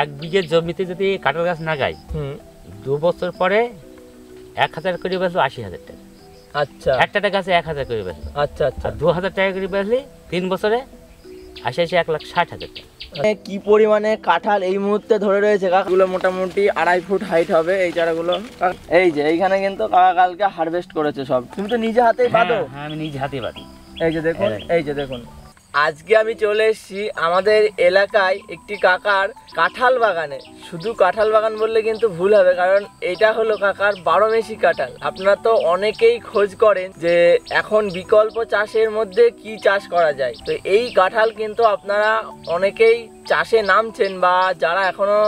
এক বিঘে জমিতে যদি কাঁঠাল গাছ লাগাই দু বছর পরে এক হাজার করে বেসবো আশি হাজার টাকা আচ্ছা একটা গাছে এক হাজার করে বেসবো আচ্ছা আচ্ছা দু হাজার টাকা করে বেসলে তিন বছরে আশি আশি এক লাখ ষাট হাজার টাকা কি পরিমাণে কাঁঠাল এই মুহূর্তে ধরে রয়েছে কাকাগুলো মোটামুটি আড়াই ফুট হাইট হবে এই চারাগুলো এই যে এইখানে কিন্তু কাকা কালকে হারভেস্ট করেছে সব তুমি তো নিজে হাতেই বাঁধো হ্যাঁ, হ্যাঁ আমি নিজে হাতেই বাঁধি এই যে দেখুন এই যে দেখুন আজকে আমি চলে এসেছি আমাদের এলাকায় একটি কাকার কাঁঠাল বাগানে শুধু কাঁঠাল বাগান বললে কিন্তু ভুল হবে কারণ এটা হলো কাকার মেশি কাঁঠাল আপনারা তো অনেকেই খোঁজ করেন যে এখন বিকল্প চাষের মধ্যে কি চাষ করা যায় তো এই কাঁঠাল কিন্তু আপনারা অনেকেই চাষে নামছেন বা যারা এখনও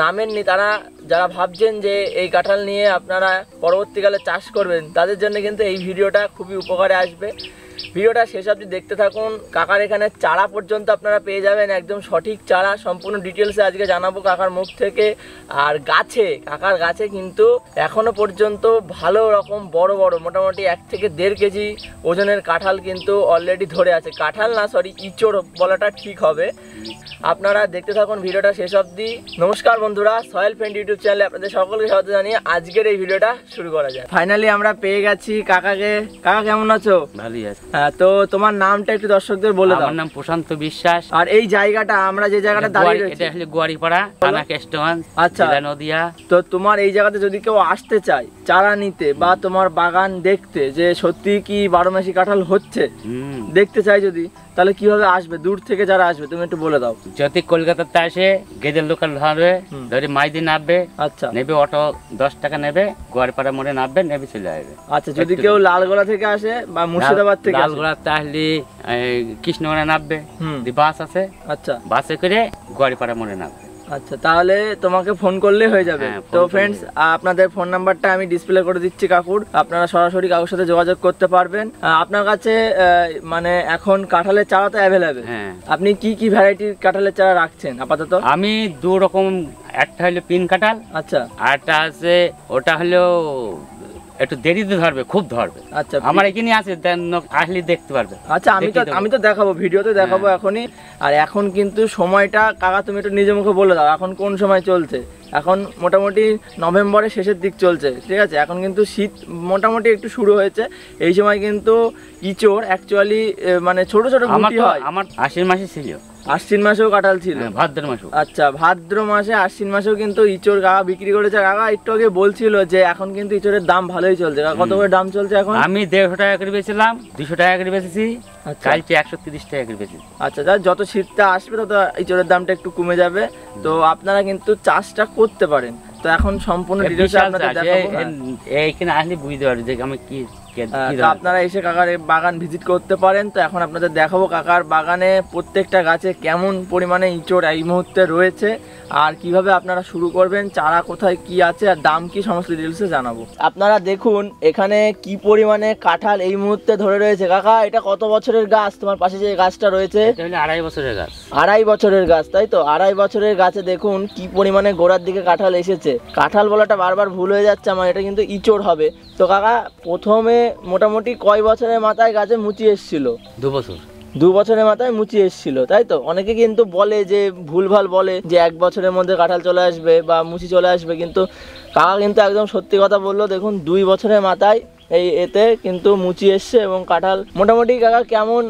নামেননি তারা যারা ভাবছেন যে এই কাঁঠাল নিয়ে আপনারা পরবর্তীকালে চাষ করবেন তাদের জন্য কিন্তু এই ভিডিওটা খুবই উপকারে আসবে ভিডিওটা শেষ অবধি দেখতে থাকুন কাকার এখানে চারা পর্যন্ত আপনারা পেয়ে যাবেন একদম সঠিক চারা সম্পূর্ণ ডিটেলসে আজকে জানাবো কাকার মুখ থেকে আর গাছে কাকার গাছে কিন্তু এখনও পর্যন্ত ভালো রকম বড় বড় মোটামুটি এক থেকে দেড় কেজি ওজনের কাঁঠাল কিন্তু অলরেডি ধরে আছে কাঁঠাল না সরি ইচোর বলাটা ঠিক হবে আপনারা দেখতে থাকুন ভিডিওটা শেষ অবধি নমস্কার বন্ধুরা সয়েল ফ্রেন্ড ইউটিউব চ্যানেলে আপনাদের সকলকে স্বাগত জানিয়ে আজকের এই ভিডিওটা শুরু করা যায় ফাইনালি আমরা পেয়ে গেছি কাকাকে কাকা কেমন আছো ভালোই আছে হ্যাঁ, তো তোমার নামটা একটু দর্শকদের বলে দাও আমার নাম প্রশান্ত বিশ্বাস আর এই জায়গাটা আমরা যে জায়গাটা দাঁড়িয়ে রয়েছি এটা আসলে গোয়ারিপাড়া থানা কেষ্টগঞ্জ আচ্ছা নদিয়া তো তোমার এই জায়গাতে যদি কেউ আসতে চায় চারা নিতে বা তোমার বাগান দেখতে যে সত্যি কি বারো মাসি কাঁঠাল হচ্ছে দেখতে চাই যদি তাহলে কিভাবে আসবে দূর থেকে যারা আসবে তুমি একটু বলে দাও যদি কলকাতাতে আসে গেদের লোকাল ধরবে ধরে মাইদি নামবে আচ্ছা নেবে অটো দশ টাকা নেবে গোয়ারপাড়া মোড়ে নামবে নেবে চলে আসবে আচ্ছা যদি কেউ লালগোলা থেকে আসে বা মুর্শিদাবাদ থেকে লালগোড়া কৃষ্ণগড়া নামবে বাস আছে আচ্ছা বাসে করে গোয়ারিপাড়া মোড়ে নামবে আচ্ছা তাহলে তোমাকে ফোন করলে হয়ে যাবে হ্যাঁ, তো ফ্রেন্ডস আপনাদের ফোন নাম্বারটা আমি ডিসপ্লে করে দিচ্ছি কাকুর আপনারা সরাসরি কাকুর সাথে যোগাযোগ করতে পারবেন আপনার কাছে মানে এখন কাঁঠালের চারা তো অ্যাভেলেবেল আপনি কি কি ভ্যারাইটির কাঁঠালের চারা রাখছেন আপাতত আমি দু রকম একটা হলো পিন কাঁঠাল আচ্ছা আরটা আছে ওটা হলো একটু দেরিতে ধরবে খুব ধরবে আচ্ছা আমার এখানে আছে আসলে দেখতে পারবে আচ্ছা আমি তো আমি তো দেখাবো ভিডিওতে দেখাবো হ্যাঁ। এখনই আর এখন কিন্তু সময়টা কাকা তুমি একটু নিজে মুখে বলে দাও এখন কোন সময় চলছে এখন মোটামুটি নভেম্বরের শেষের দিক চলছে ঠিক আছে এখন কিন্তু শীত মোটামুটি একটু শুরু হয়েছে এই সময় কিন্তু ইচোর অ্যাকচুয়ালি মানে ছোট ছোট গুটি হয় আমার আশ্বিন মাসে ছিল আশ্বিন মাসেও কাঁঠাল ছিল হ্যাঁ, ভাদ্র মাসে আচ্ছা ভাদ্র মাসে আশ্বিন মাসেও কিন্তু ইচোর গা বিক্রি করেছে কাকা একটু আগে বলছিল যে এখন কিন্তু ইচোরের দাম ভালোই চলছে কত করে দাম চলছে এখন আমি দেড়শো টাকা করে বেছিলাম দুশো টাকা করে বেচেছি আচ্ছা। কালকে একশো তিরিশ টাকা করে কেজি আচ্ছা দাদা যত শীতটা আসবে তত ইঁচড়ের দামটা একটু কমে যাবে তো আপনারা কিন্তু চাষটা করতে পারেন তো এখন সম্পূর্ণ এইখানে আসলে বুঝতে পারবে যে আমি কি আপনারা এসে কাকার বাগান ভিজিট করতে পারেন তো এখন আপনাদের দেখাবো কাকার বাগানে প্রত্যেকটা গাছে কেমন পরিমাণে ইঁচড় এই মুহূর্তে রয়েছে আর কিভাবে আপনারা শুরু করবেন চারা কোথায় কি আছে আর দাম কি সমস্ত ডিটেলসে জানাবো আপনারা দেখুন এখানে কি পরিমাণে কাঁঠাল এই মুহূর্তে ধরে রয়েছে কাকা এটা কত বছরের গাছ তোমার পাশে যে গাছটা রয়েছে আড়াই বছরের গাছ আড়াই বছরের গাছ তাই তো আড়াই বছরের গাছে দেখুন কি পরিমাণে গোড়ার দিকে কাঁঠাল এসেছে কাঁঠাল বলাটা বারবার ভুল হয়ে যাচ্ছে আমার এটা কিন্তু ইঁচড় হবে তো কাকা প্রথমে মোটামুটি কয় বছরের মাথায় গাছে মুচি এসছিল দু বছর দু বছরের মাথায় মুচি এসছিল তাই তো অনেকে কিন্তু বলে যে ভুলভাল বলে যে এক বছরের মধ্যে কাঁঠাল চলে আসবে বা মুচি চলে আসবে কিন্তু কাকা কিন্তু একদম সত্যি কথা বললো দেখুন দুই বছরের মাথায় এই এতে কিন্তু মুচি এসছে এবং কাঁঠাল মোটামুটি কাকা কেমন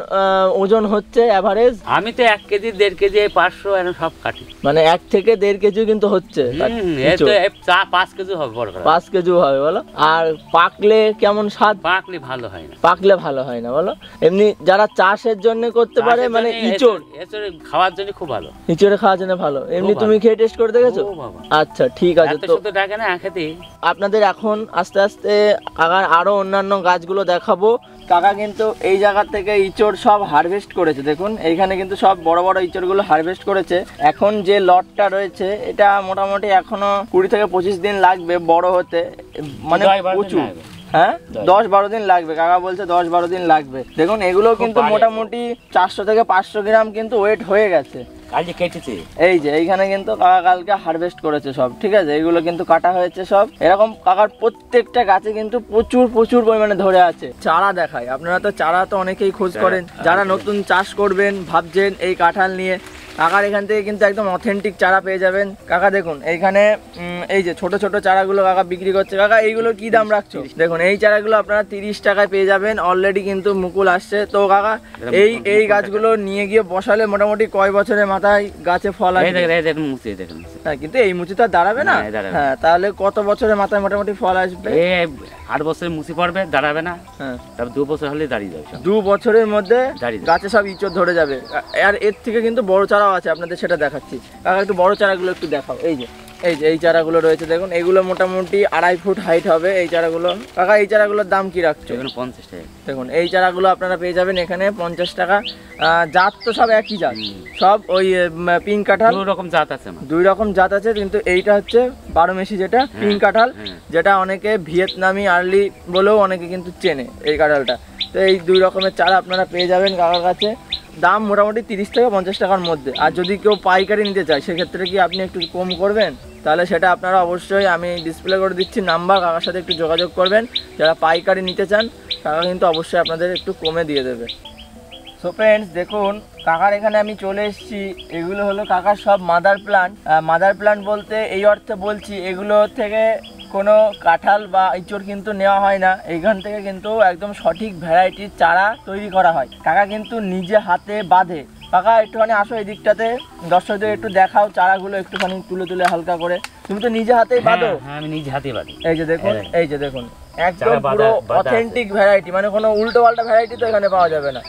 ওজন হচ্ছে অ্যাভারেজ আমি তো এক কেজি দেড় কেজি পাঁচশো এরকম সব কাটি মানে এক থেকে দেড় কেজি কিন্তু হচ্ছে পাঁচ কেজি হবে পাঁচ কেজি হবে বলো আর পাকলে কেমন স্বাদ পাকলে ভালো হয় না পাকলে ভালো হয় না বলো এমনি যারা চাষের জন্য করতে পারে মানে ইঁচড় এঁচড়ে খাওয়ার জন্য খুব ভালো ইঁচড়ে খাওয়ার জন্য ভালো এমনি তুমি খেয়ে টেস্ট করে দেখেছো আচ্ছা ঠিক আছে তো আপনাদের এখন আস্তে আস্তে আগার আরো আরো অন্যান্য গাছগুলো দেখাবো কাকা কিন্তু এই জায়গা থেকে ইঁচড় সব হারভেস্ট করেছে দেখুন এইখানে কিন্তু সব বড় বড় ইঁচড়গুলো হারভেস্ট করেছে এখন যে লটটা রয়েছে এটা মোটামুটি এখনো কুড়ি থেকে পঁচিশ দিন লাগবে বড় হতে মানে প্রচুর হ্যাঁ দশ বারো দিন লাগবে কাকা বলছে দশ বারো দিন লাগবে দেখুন এগুলো কিন্তু মোটামুটি চারশো থেকে পাঁচশো গ্রাম কিন্তু ওয়েট হয়ে গেছে কালকে কেটেছে এই যে এইখানে কিন্তু কাকা কালকে হারভেস্ট করেছে সব ঠিক আছে এগুলো কিন্তু কাটা হয়েছে সব এরকম কাকার প্রত্যেকটা গাছে কিন্তু প্রচুর প্রচুর পরিমাণে ধরে আছে চারা দেখায় আপনারা তো চারা তো অনেকেই খোঁজ হ্যাঁ, করেন যারা নতুন চাষ করবেন ভাবছেন এই কাঁঠাল নিয়ে কাকার এখান থেকে কিন্তু একদম অথেন্টিক চারা পেয়ে যাবেন কাকা দেখুন এইখানে এই যে ছোট ছোট চারাগুলো কাকা বিক্রি করছে কাকা এইগুলো কি দাম রাখছো দেখুন এই চারাগুলো আপনারা তিরিশ টাকায় পেয়ে যাবেন অলরেডি কিন্তু মুকুল আসছে তো কাকা এই এই গাছগুলো নিয়ে গিয়ে বসালে মোটামুটি কয় বছরের মাথায় গাছে ফল আসবে হ্যাঁ কিন্তু এই মুচি তো আর দাঁড়াবে না হ্যাঁ, হ্যাঁ তাহলে কত বছরের মাথায় মোটামুটি ফল আসবে আট বছরে মুসি পড়বে দাঁড়াবে না হ্যাঁ। তারপর দু বছর হলে দাঁড়িয়ে যাবে দু বছরের মধ্যে গাছে সব ইঁচড় ধরে যাবে আর এর থেকে কিন্তু বড় চারাও আছে আপনাদের সেটা দেখাচ্ছি কাকা একটু বড় চারাগুলো একটু দেখাও এই যে এই যে এই চারাগুলো রয়েছে দেখুন এগুলো মোটামুটি আড়াই ফুট হাইট হবে এই চারাগুলো কাকা এই চারাগুলোর দাম কি রাখছো এগুলো পঞ্চাশ টাকা দেখুন এই চারাগুলো আপনারা পেয়ে যাবেন এখানে পঞ্চাশ টাকা জাত তো সব একই জাত সব ওই পিঙ্ক কাঁঠাল দুই রকম জাত আছে দুই রকম জাত আছে কিন্তু এইটা হচ্ছে বারো মেশি যেটা হ্যাঁ, পিঙ্ক কাঁঠাল হ্যাঁ। যেটা অনেকে ভিয়েতনামি আর্লি বলেও অনেকে কিন্তু চেনে এই কাঁঠালটা তো এই দুই রকমের চারা আপনারা পেয়ে যাবেন কাকার কাছে দাম মোটামুটি তিরিশ থেকে পঞ্চাশ টাকার মধ্যে আর যদি কেউ পাইকারি নিতে চায় সেক্ষেত্রে কি আপনি একটু কম করবেন তাহলে সেটা আপনারা অবশ্যই আমি ডিসপ্লে করে দিচ্ছি নাম্বার কাকার সাথে একটু যোগাযোগ করবেন যারা পাইকারি নিতে চান কাকা কিন্তু অবশ্যই আপনাদের একটু কমে দিয়ে দেবে সো ফ্রেন্ডস দেখুন কাকার এখানে আমি চলে এসেছি এগুলো হলো কাকার সব মাদার প্লান্ট মাদার প্লান্ট বলতে এই অর্থে বলছি এগুলো থেকে কোনো কাঁঠাল বা ইঁচড় কিন্তু নেওয়া হয় না এইখান থেকে কিন্তু একদম সঠিক ভ্যারাইটির চারা তৈরি করা হয় কাকা কিন্তু নিজে হাতে বাঁধে কাকা একটুখানি আসো এই দিকটাতে দর্শকদের একটু দেখাও চারাগুলো একটুখানি তুলে তুলে হালকা করে তুমি তো নিজে হাতেই হ্যাঁ, বাঁধো হ্যাঁ, আমি নিজে হাতে বাঁধি এই যে দেখুন এই যে দেখুন একদম পুরো অথেন্টিক ভ্যারাইটি মানে কোনো উল্টো পাল্টা ভ্যারাইটি তো এখানে পাওয়া যাবে না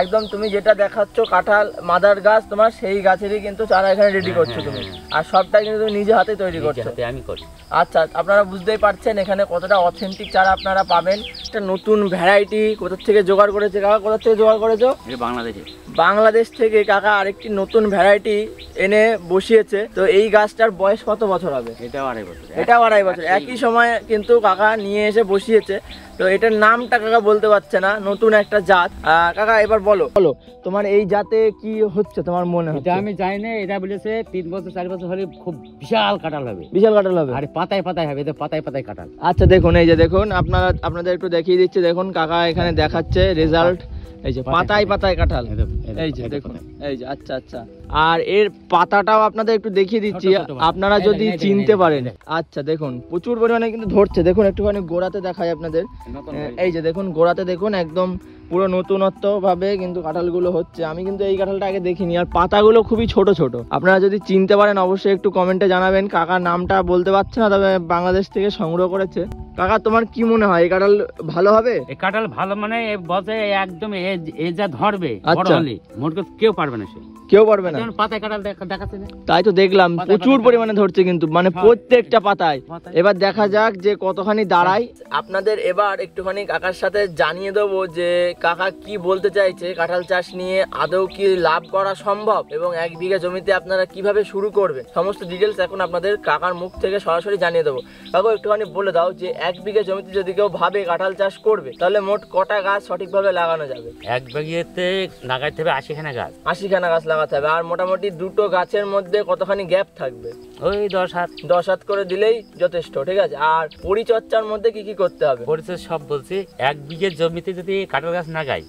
একদম তুমি যেটা দেখাচ্ছ কাঁঠাল মাদার গাছ তোমার সেই গাছেরই কিন্তু চারা এখানে রেডি হ্যাঁ, করছো হ্যাঁ, তুমি হ্যাঁ। আর সবটাই কিন্তু তুমি নিজে হাতে তৈরি করছো আমি করি আচ্ছা আপনারা বুঝতেই পারছেন এখানে কতটা অথেন্টিক চারা আপনারা পাবেন একটা নতুন ভ্যারাইটি কোথা থেকে জোগাড় করেছে কাকা কোথার থেকে জোগাড় করেছো বাংলাদেশে বাংলাদেশ থেকে কাকা আরেকটি নতুন ভ্যারাইটি এনে বসিয়েছে তো এই গাছটার বয়স কত বছর হবে এটাও আড়াই বছর এটাও আড়াই বছর একই সময় কিন্তু কাকা নিয়ে এসে বসিয়েছে তো এটার নামটা কাকা বলতে পারছে না নতুন একটা জাত কাকা এবার বলো বলো তোমার এই জাতে কি হচ্ছে তোমার মনে হচ্ছে আমি জানি না এটা বলেছে তিন বছর চার বছর হলে খুব বিশাল কাঁঠাল হবে বিশাল কাঁঠাল হবে আরে পাতায় পাতায় হবে এটা পাতায় পাতায় কাঁঠাল আচ্ছা দেখুন এই যে দেখুন আপনারা আপনাদের একটু দেখিয়ে দিচ্ছে দেখুন কাকা এখানে দেখাচ্ছে রেজাল্ট এই যে পাতায় পাতায় কাঁঠাল এই যে দেখুন এই যে আচ্ছা আচ্ছা আর এর পাতাটাও আপনাদের একটু দেখিয়ে দিচ্ছি আপনারা যদি চিনতে পারেন আচ্ছা দেখুন প্রচুর পরিমাণে কিন্তু ধরছে দেখুন একটুখানি গোড়াতে দেখায় আপনাদের এই যে দেখুন গোড়াতে দেখুন একদম পুরো নতুনত্ব ভাবে কিন্তু কাঁঠালগুলো হচ্ছে আমি কিন্তু এই কাঁঠালটা আগে দেখিনি আর পাতাগুলো খুবই ছোট ছোট আপনারা যদি চিনতে পারেন অবশ্যই একটু কমেন্টে জানাবেন কাকার নামটা বলতে পারছে না তবে বাংলাদেশ থেকে সংগ্রহ করেছে কাকা তোমার কি মনে হয় এই কাঁঠাল ভালো হবে কাঁঠাল ভালো মানে বসে একদম এ যা ধরবে আচ্ছা তাই তো দেখলাম প্রচুর পরিমাণে ধরছে কিন্তু মানে হ্যাঁ। প্রত্যেকটা পাতায় এবার দেখা যাক যে কতখানি দাঁড়ায় আপনাদের এবার একটুখানি কাকার সাথে জানিয়ে দেবো যে কাকা কি বলতে চাইছে কাঁঠাল চাষ নিয়ে আদৌ কি লাভ করা সম্ভব এবং এক বিঘা জমিতে আপনারা কিভাবে শুরু করবে সমস্ত ডিটেলস এখন আপনাদের কাকার মুখ থেকে সরাসরি জানিয়ে দেবো কাকু একটুখানি বলে দাও যে এক বিঘা জমিতে যদি কেউ ভাবে কাঁঠাল চাষ করবে তাহলে মোট কটা গাছ সঠিকভাবে লাগানো যাবে এক বিঘাতে লাগাইতে হবে আশিখানা গাছ আশিখানা গাছ লাগাতে হবে আর মোটামুটি দুটো গাছের মধ্যে কতখানি গ্যাপ থাকবে ওই দশ হাত দশ হাত করে দিলেই যথেষ্ট ঠিক আছে আর পরিচর্যার মধ্যে কি কি করতে হবে পরিচর্যা সব বলছি এক বিঘের জমিতে যদি কাঁঠাল গাছ না গাই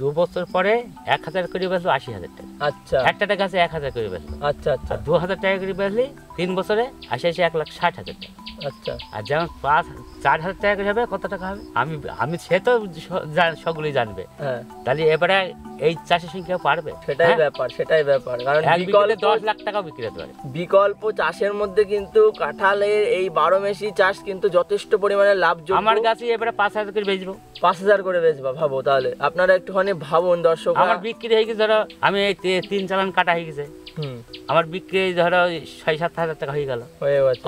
দু বছর পরে এক হাজার করে বেসলো আশি হাজার টাকা আচ্ছা একটা গাছে এক হাজার করে বেসলো আচ্ছা আচ্ছা দু হাজার টাকা করে বেসলে তিন বছরে আসে আসে এক লাখ ষাট হাজার টাকা আচ্ছা আর যেমন পাঁচ চার হাজার টাকা যাবে কত টাকা হবে আমি আমি সে তো সবগুলোই জানবে হ্যাঁ। তাহলে এবারে এই চাষের সংখ্যা পারবে সেটাই হ্যাঁ? ব্যাপার সেটাই ব্যাপার কারণ বিকল্প দশ লাখ টাকা বিক্রি হতে পারে বিকল্প চাষের মধ্যে কিন্তু কাঁঠালের এই বারো মেশি চাষ কিন্তু যথেষ্ট পরিমাণে লাভ আমার কাছে এবারে পাঁচ হাজার করে বেচবো পাঁচ হাজার করে বেচবা ভাবো তাহলে আপনারা একটুখানি ভাবুন দর্শক আমার বিক্রি হয়ে গেছে ধরো আমি এই তিন চালান কাটা হয়ে গেছে আমার বিক্রি ধরো ছয় সাত হাজার টাকা হয়ে গেল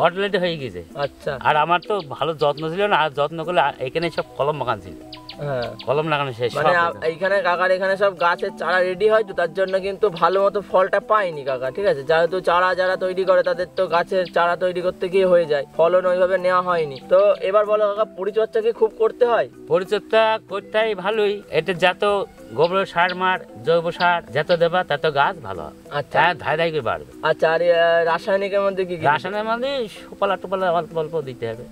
অটোলেটে হয়ে গেছে আচ্ছা আর আমার তো ভালো যত্ন ছিল না আর যত্ন করলে এখানে সব কলম বাগান ছিল হ্যাঁ। কলম লাগানো শেষ মানে এইখানে কাকার এখানে সব গাছের চারা রেডি হয় তো তার জন্য কিন্তু ভালো মতো ফলটা পাইনি কাকা ঠিক আছে যেহেতু চারা যারা তৈরি করে তাদের তো গাছের চারা তৈরি করতে গিয়ে হয়ে যায় ফলন ওইভাবে নেওয়া হয়নি তো এবার বলো কাকা পরিচর্যা কি খুব করতে হয় পরিচর্যা করতে ভালোই এটা যা তো গোবর সার মার জৈব সার যত দেবা তত গাছ ভালো হবে আচ্ছা ধাই ধাই করে বাড়বে আচ্ছা আর রাসায়নিকের মধ্যে কি রাসায়নিক মধ্যে সুপালা টুপালা অল্প অল্প দিতে হবে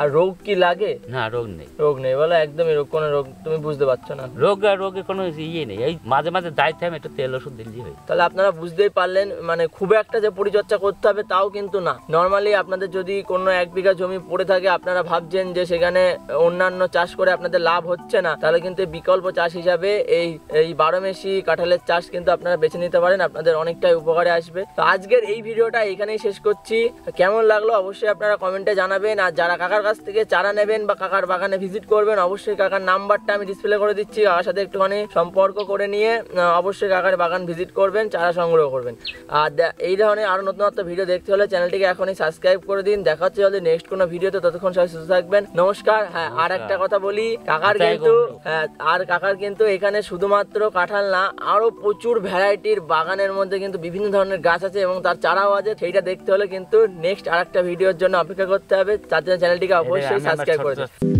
আর রোগ কি লাগে না রোগ নেই রোগ নেই বলে একদমই রোগ কোনো রোগ তুমি বুঝতে পারছো না রোগ আর রোগে কোনো ইয়ে নেই এই মাঝে মাঝে দায়িত্ব আমি একটু তেল ওষুধ দিলেই হয় তাহলে আপনারা বুঝতেই পারলেন মানে খুব একটা যে পরিচর্যা করতে হবে তাও কিন্তু না নর্মালি আপনাদের যদি কোনো এক বিঘা জমি পড়ে থাকে আপনারা ভাবছেন যে সেখানে অন্যান্য চাষ করে আপনাদের লাভ হচ্ছে না তাহলে কিন্তু বিকল্প চাষ হিসাবে এই এই বারোমেশি কাঁঠালের চাষ কিন্তু আপনারা বেছে নিতে পারেন আপনাদের অনেকটাই উপকারে আসবে তো আজকের এই ভিডিওটা এখানেই শেষ করছি কেমন লাগলো অবশ্যই আপনারা কমেন্টে জানাবেন আর যারা কাকার কাছ থেকে চারা নেবেন বা কাকার বাগানে ভিজিট করবেন অবশ্যই কাকার নাম্বারটা আমি ডিসপ্লে করে দিচ্ছি কাকার সাথে একটুখানি সম্পর্ক করে নিয়ে অবশ্যই কাকার বাগান ভিজিট করবেন চারা সংগ্রহ করবেন আর এই ধরনের আরও নতুনত্ব ভিডিও দেখতে হলে চ্যানেলটিকে এখনই সাবস্ক্রাইব করে দিন দেখা হচ্ছে যদি নেক্সট কোনো ভিডিওতে ততক্ষণ সবাই সুস্থ থাকবেন নমস্কার হ্যাঁ আর একটা কথা বলি কাকার আচ্ছা, কিন্তু হ্যাঁ আর কাকার কিন্তু এখানে এখানে শুধুমাত্র কাঁঠাল না আরো প্রচুর ভ্যারাইটির বাগানের মধ্যে কিন্তু বিভিন্ন ধরনের গাছ আছে এবং তার চারাও আছে সেইটা দেখতে হলে কিন্তু নেক্সট আর একটা ভিডিওর জন্য অপেক্ষা করতে হবে তার জন্য চ্যানেলটিকে অবশ্যই সাবস্ক্রাইব করে